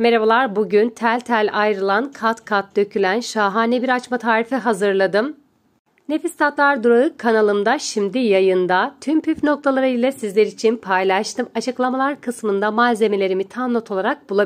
Merhabalar, bugün tel tel ayrılan, kat kat dökülen şahane bir açma tarifi hazırladım. Nefis Tatlar Durağı kanalımda şimdi yayında. Tüm püf noktaları ile sizler için paylaştım. Açıklamalar kısmında malzemelerimi tam not olarak bulabilirsiniz.